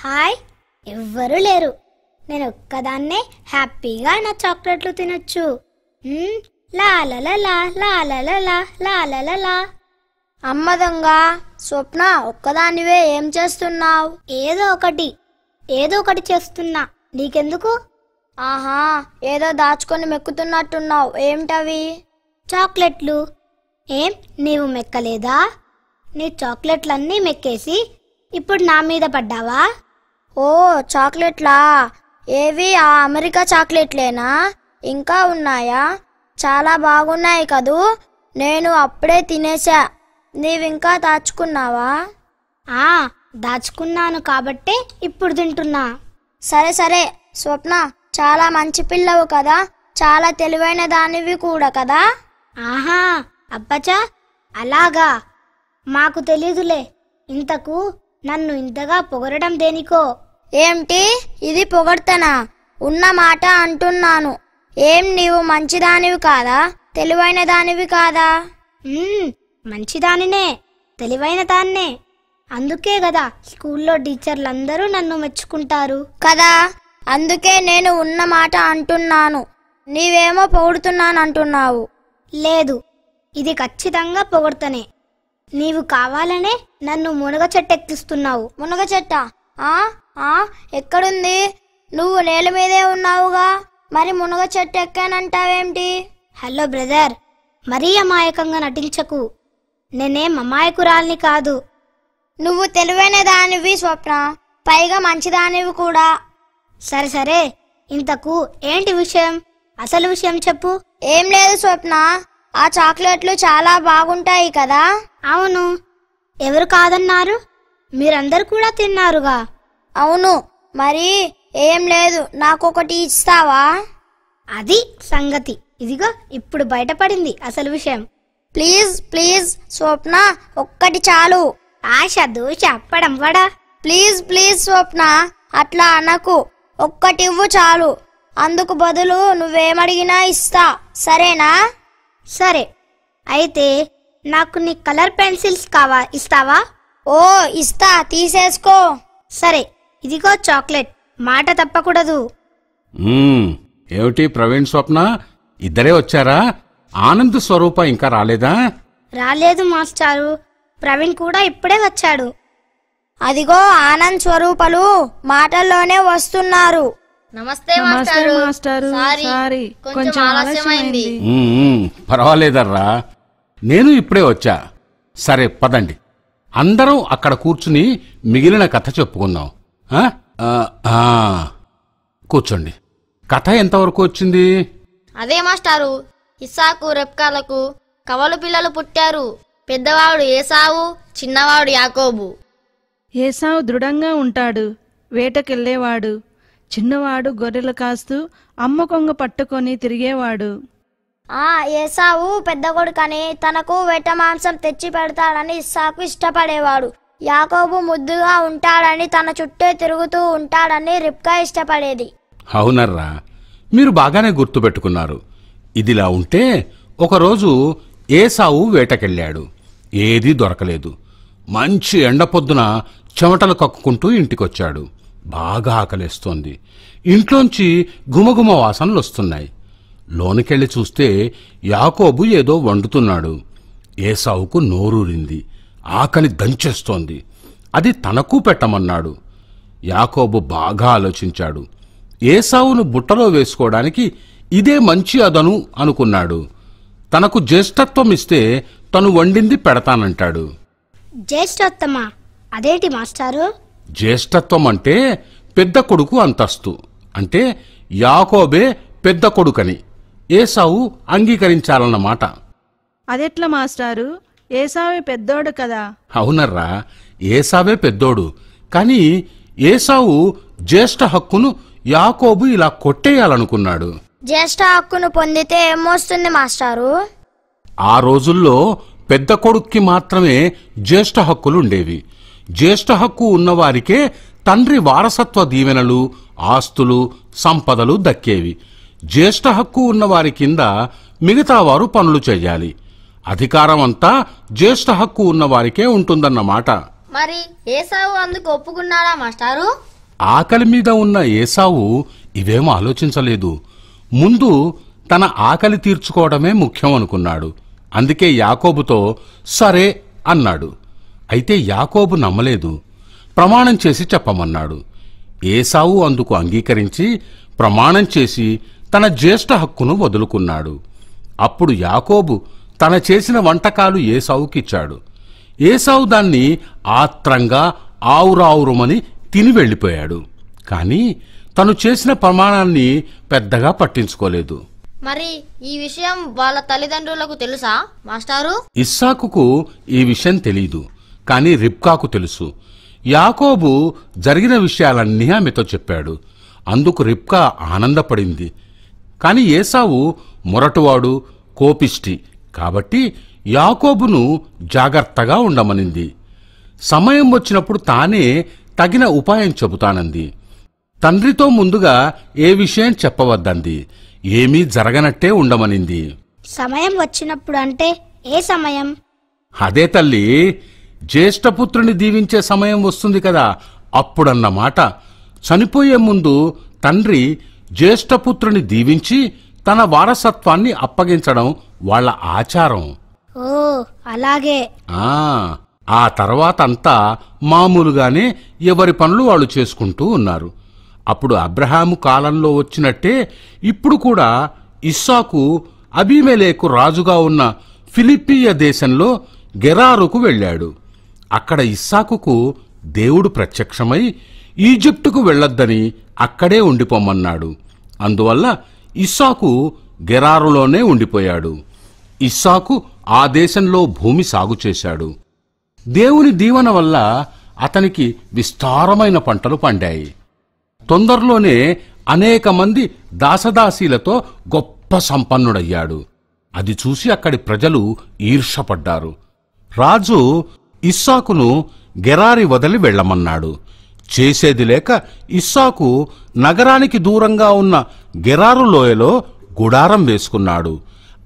hi ఎవ్వరూ లేరు నేను ఒక్కదాన్నే హ్యాపీగా నా చాక్లెట్లు తినొచ్చు లాలలలా లాలలలా లాలలలా అమ్మ దొంగ స్వప్న ఒక్కదానివే ఏం చేస్తున్నావు ఏదో ఒకటి ఏదో ఒకటి చేస్తున్నా నీకెందుకు ఆహా ఏదో దాచుకొని మెక్కుతున్నట్టున్నావు ఏమిటవి చాక్లెట్లు ఏం నీవు మెక్కలేదా నీ చాక్లెట్లన్నీ మెక్కేసి ఇప్పుడు నా మీద పడ్డావా ఓ చాక్లెట్లా ఏవి ఆ అమెరికా చాక్లెట్లేనా ఇంకా ఉన్నాయా చాలా బాగున్నాయి కదూ నేను అప్పుడే తినేశా నీవింకా దాచుకున్నావా ఆ దాచుకున్నాను కాబట్టి ఇప్పుడు తింటున్నా సరే సరే స్వప్న చాలా మంచి పిల్లవు కదా చాలా తెలివైన దానివి కూడా కదా ఆహా అబ్బచా అలాగా మాకు తెలీదులే ఇంతకు నన్ను ఇంతగా పొగడడం దేనికో ఏంటి ఇది పొగడ్తనా ఉన్న మాట అంటున్నాను ఏం నీవు మంచిదానివి కాదా తెలివైన దానివి కాదా మంచిదానినే తెలివైన దాన్నే అందుకే కదా స్కూల్లో టీచర్లందరూ నన్ను మెచ్చుకుంటారు కదా అందుకే నేను ఉన్న మాట అంటున్నాను నీవేమో పొగుడుతున్నానంటున్నావు లేదు ఇది ఖచ్చితంగా పొగుడుతనే నీవు కావాలనే నన్ను మునగ చెట్టు ఎక్కిస్తున్నావు మునగ చెట్ట ఆ ఆ ఎక్కడుంది నువ్వు నేల మీదే ఉన్నావుగా మరి మునగ చెట్టు ఎక్కానంటావేంటి హలో బ్రదర్ మరీ అమాయకంగా నటించకు నేనేం అమాయకురాల్ని కాదు నువ్వు తెలివైన దానివి స్వప్న పైగా మంచిదానివి కూడా సరే సరే ఇంతకు ఏంటి విషయం అసలు విషయం చెప్పు ఏం లేదు స్వప్న ఆ చాక్లెట్లు చాలా బాగుంటాయి కదా అవును ఎవరు కాదన్నారు మీరందరు కూడా తిన్నారుగా అవును మరి ఏం లేదు నాకొకటి ఇస్తావా అది సంగతి ఇదిగో ఇప్పుడు బయటపడింది అసలు విషయం ప్లీజ్ ప్లీజ్ స్వప్న ఒక్కటి చాలు ఆశ దోష అప్పడం వడా ప్లీజ్ ప్లీజ్ స్వప్న అట్లా అనకు ఒక్కటివ్వు చాలు అందుకు బదులు నువ్వేమడిగినా ఇస్తా సరేనా సరే అయితే నాకు నీ కలర్ పెన్సిల్స్ కావా ఇస్తావా ఓ ఇస్తా తీసేసుకో సరే ఇదిగో చాక్లెట్ మాట తప్పకూడదు ఏమిటి ప్రవీణ్ స్వప్న ఇద్దరే వచ్చారా ఆనంద్ స్వరూప ఇంకా రాలేదా రాలేదు మాస్టారు ప్రవీణ్ కూడా ఇప్పుడే వచ్చాడు అదిగో ఆనంద్ స్వరూపలు మాటల్లోనే వస్తున్నారు నమస్తే మాస్టారు సారీ కొంచెం ఆలస్యమైంది పర్వాలేదర్రా నేను ఇప్పుడే వచ్చా సరే పదండి అందరం అక్కడ కూర్చుని మిగిలిన కథ చెప్పుకుందాం కూర్చోండి కథ ఎంతవరకు వచ్చింది అదే మాస్టారు ఇస్సాకు రెప్కాలకు కవలు పిల్లలు పుట్టారు పెద్దవాడు ఏసావు చిన్నవాడు యాకోబు ఏసావు దృఢంగా ఉంటాడు వేటకెళ్ళేవాడు చిన్నవాడు గొర్రెలు కాస్తూ అమ్మ కొంగ పట్టుకొని తిరిగేవాడు ఆ ఏసావు పెద్ద కొడుకని తనకు వేట మాంసం తెచ్చి పెడతాడని ఇస్సాకు ఇష్టపడేవాడు యాకోబు ముద్దుగా ఉంటాడని తన చుట్టే తిరుగుతూ ఉంటాడని రిప్కా ఇష్టపడేది అవునర్రా మీరు బాగానే గుర్తుపెట్టుకున్నారు ఇదిలా ఉంటే ఒకరోజు ఏసావు వేటకెళ్ళాడు ఏదీ దొరకలేదు మంచి ఎండ పొద్దున చెమటలు కక్కుకుంటూ ఇంటికొచ్చాడు బాగా ఆకలేస్తోంది ఇంట్లోంచి గుమగుమ వాసనలు వస్తున్నాయి లోనకెళ్ళి చూస్తే యాకోబు ఏదో వండుతున్నాడు ఏసావుకు నోరూరింది ఆకలి దంచేస్తోంది అది తనకు పెట్టమన్నాడు యాకోబు బాగా ఆలోచించాడు ఏసావును బుట్టలో వేసుకోవడానికి ఇదే మంచి అదను అనుకున్నాడు తనకు జ్యేష్ఠత్వం ఇస్తే తను వండింది పెడతానంటాడు జ్యేష్ఠత్వమా అదేంటి మాస్టారు జ్యేష్ఠత్వం అంటే పెద్ద కొడుకు అంతస్తు అంటే యాకోబే పెద్ద కొడుకని ఏసావు అంగీకరించాలన్నమాట అదెట్లా మాస్టారు ఏసావే పెద్దోడు కదా అవునర్రా ఏసావే పెద్దోడు కానీ ఏసావు జ్యేష్ఠ హక్కును యాకోబు ఇలా కొట్టేయాలనుకున్నాడు జ్యేష్ఠ హక్కును పొందితే ఏమొస్తుంది మాస్టారు ఆ రోజుల్లో పెద్ద కొడుక్కి మాత్రమే జ్యేష్ఠ హక్కులుండేవి జ్యేష్ఠ హక్కు ఉన్నవారికే తండ్రి వారసత్వ దీవెనలు ఆస్తులు సంపదలు దక్కేవి జ్యేష్ఠ హక్కు ఉన్నవారి కింద మిగతావారు పనులు చేయాలి అధికారం అంతా జ్యేష్ఠ హక్కు ఉన్నవారికే ఉంటుందన్నమాట మరి ఏసావు అందుకు ఒప్పుకున్నారా మాస్టారు ఆకలి మీద ఉన్న ఏసావు ఇవేం ఆలోచించలేదు ముందు తన ఆకలి తీర్చుకోవడమే ముఖ్యం అనుకున్నాడు అందుకే యాకోబుతో సరే అన్నాడు అయితే యాకోబు నమ్మలేదు ప్రమాణం చేసి చెప్పమన్నాడు ఏసావు అందుకు అంగీకరించి ప్రమాణం చేసి తన జ్యేష్ఠ హక్కును వదులుకున్నాడు అప్పుడు యాకోబు తన చేసిన వంటకాలు ఏసావుకిచ్చాడు ఏసావు దాన్ని ఆత్రంగా ఆవురావురుమని తిని వెళ్ళిపోయాడు కానీ తను చేసిన ప్రమాణాన్ని పెద్దగా పట్టించుకోలేదు మరి ఈ విషయం వాళ్ళ తల్లిదండ్రులకు తెలుసా మాస్టారు ఇస్సాకు ఈ విషయం తెలీదు కానీ రిబ్కాకు తెలుసు యాకోబు జరిగిన విషయాలన్నీ ఆమెతో చెప్పాడు అందుకు రిబ్కా ఆనందపడింది కాని ఏసావు మొరటువాడు కోపిష్టి కాబట్టి యాకోబును జాగ్రత్తగా ఉండమనింది సమయం వచ్చినప్పుడు తానే తగిన ఉపాయం చెబుతానంది తండ్రితో ముందుగా ఏ విషయం చెప్పవద్దంది ఏమీ జరగనట్టే ఉండమనింది సమయం వచ్చినప్పుడు అంటే ఏ సమయం అదే తల్లి జ్యేష్ఠపుత్రుని దీవించే సమయం వస్తుంది కదా అప్పుడన్నమాట చనిపోయే ముందు తండ్రి జ్యేష్ఠపుత్రుని దీవించి తన వారసత్వాన్ని అప్పగించడం వాళ్ళ ఆచారం ఓ అలాగే ఆ తర్వాత అంతా మామూలుగానే ఎవరి పనులు వాళ్ళు చేసుకుంటూ ఉన్నారు అప్పుడు అబ్రహాము కాలంలో వచ్చినట్టే ఇప్పుడు కూడా ఇస్సాకు అభిమేలేకు రాజుగా ఉన్న ఫిలిప్పీయ దేశంలో గెరారుకు వెళ్ళాడు అక్కడ ఇస్సాకుకు దేవుడు ప్రత్యక్షమై ఈజిప్టుకు వెళ్ళొద్దని అక్కడే ఉండిపోమన్నాడు అందువల్ల ఇస్సాకు గెరారులోనే ఉండిపోయాడు ఇస్సాకు ఆ దేశంలో భూమి సాగు చేశాడు దేవుని దీవన వల్ల అతనికి విస్తారమైన పంటలు పండాయి తొందరలోనే అనేక మంది దాసదాసీలతో గొప్ప సంపన్నుడయ్యాడు అది చూసి అక్కడి ప్రజలు ఈర్షపడ్డారు రాజు ఇస్సాకును గెరారి వదిలి వెళ్లమన్నాడు చేసేది లేక ఇస్సాకు నగరానికి దూరంగా ఉన్న గెరారు లోయలో గుడారం వేసుకున్నాడు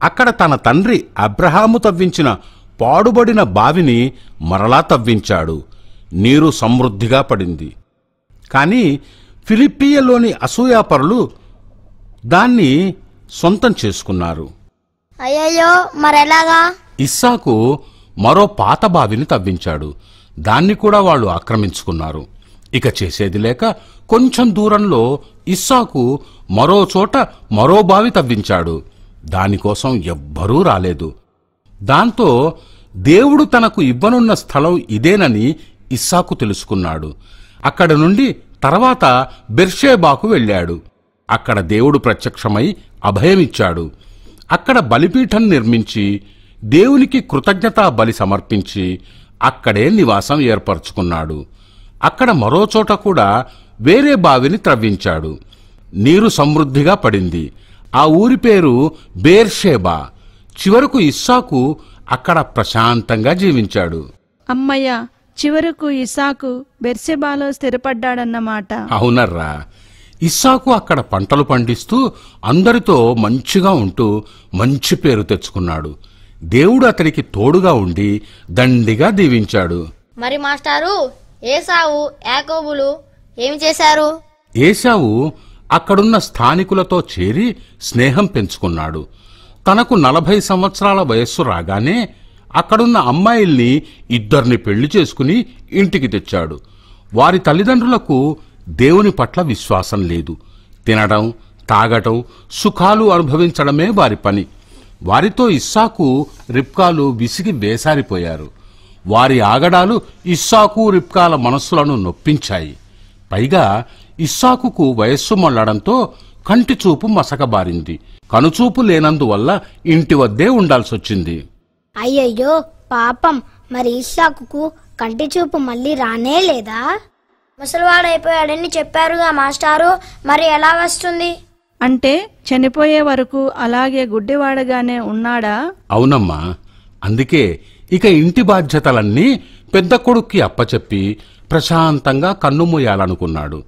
అక్కడ తన తండ్రి అబ్రహాము తవ్వించిన పాడుబడిన బావిని మరలా తవ్వించాడు నీరు సమృద్ధిగా పడింది కానీ ఫిలిప్పీయలోని అసూయాపరులు దాన్ని సొంతం చేసుకున్నారు అయ్యో మరెలాగా ఇస్సాకు మరో పాత బావిని తవ్వించాడు దాన్ని కూడా వాళ్ళు ఆక్రమించుకున్నారు ఇక చేసేది లేక కొంచెం దూరంలో ఇస్సాకు మరో చోట మరో బావి తవ్వించాడు దానికోసం ఎవ్వరూ రాలేదు దాంతో దేవుడు తనకు ఇవ్వనున్న స్థలం ఇదేనని ఇస్సాకు తెలుసుకున్నాడు అక్కడ నుండి తర్వాత బెర్షేబాకు వెళ్ళాడు అక్కడ దేవుడు ప్రత్యక్షమై అభయమిచ్చాడు అక్కడ బలిపీఠం నిర్మించి దేవునికి కృతజ్ఞతా బలి సమర్పించి అక్కడే నివాసం ఏర్పరచుకున్నాడు అక్కడ మరోచోట కూడా వేరే బావిని త్రవ్వించాడు నీరు సమృద్ధిగా పడింది ఆ ఊరి పేరు బేర్షేబా చివరకు ఇస్సాకు అక్కడ ప్రశాంతంగా జీవించాడు అమ్మయ్య చివరకు ఇసాకు బెర్సెబాలో స్థిరపడ్డాడన్నమాట అవునర్రా ఇస్సాకు అక్కడ పంటలు పండిస్తూ అందరితో మంచిగా ఉంటూ మంచి పేరు తెచ్చుకున్నాడు దేవుడు అతనికి తోడుగా ఉండి దండిగా దీవించాడు మరి మాస్టారు ఏసావు యాకోబులు ఏమి చేశారు ఏసావు అక్కడున్న స్థానికులతో చేరి స్నేహం పెంచుకున్నాడు తనకు నలభై సంవత్సరాల వయస్సు రాగానే అక్కడున్న అమ్మాయిల్ని ఇద్దరిని పెళ్లి చేసుకుని ఇంటికి తెచ్చాడు వారి తల్లిదండ్రులకు దేవుని పట్ల విశ్వాసం లేదు తినడం తాగటం సుఖాలు అనుభవించడమే వారి పని వారితో ఇస్సాకు రిప్కాలు విసిగి బేసారిపోయారు వారి ఆగడాలు ఇస్సాకు రిప్కాల మనస్సులను నొప్పించాయి పైగా ఇస్సాకుకు వయస్సు మళ్లడంతో కంటి చూపు మసకబారింది కనుచూపు లేనందువల్ల ఇంటి వద్దే ఉండాల్సొచ్చింది అయ్యయ్యో పాపం మరి ఇస్సాకుకు కంటి చూపు మళ్ళీ రానే లేదా ముసలివాడైపోయాడని చెప్పారుగా మాస్టారు మరి ఎలా వస్తుంది అంటే చనిపోయే వరకు అలాగే గుడ్డివాడగానే ఉన్నాడా అవునమ్మా అందుకే ఇక ఇంటి బాధ్యతలన్నీ పెద్ద కొడుక్కి అప్పచెప్పి ప్రశాంతంగా కన్నుమూయాలనుకున్నాడు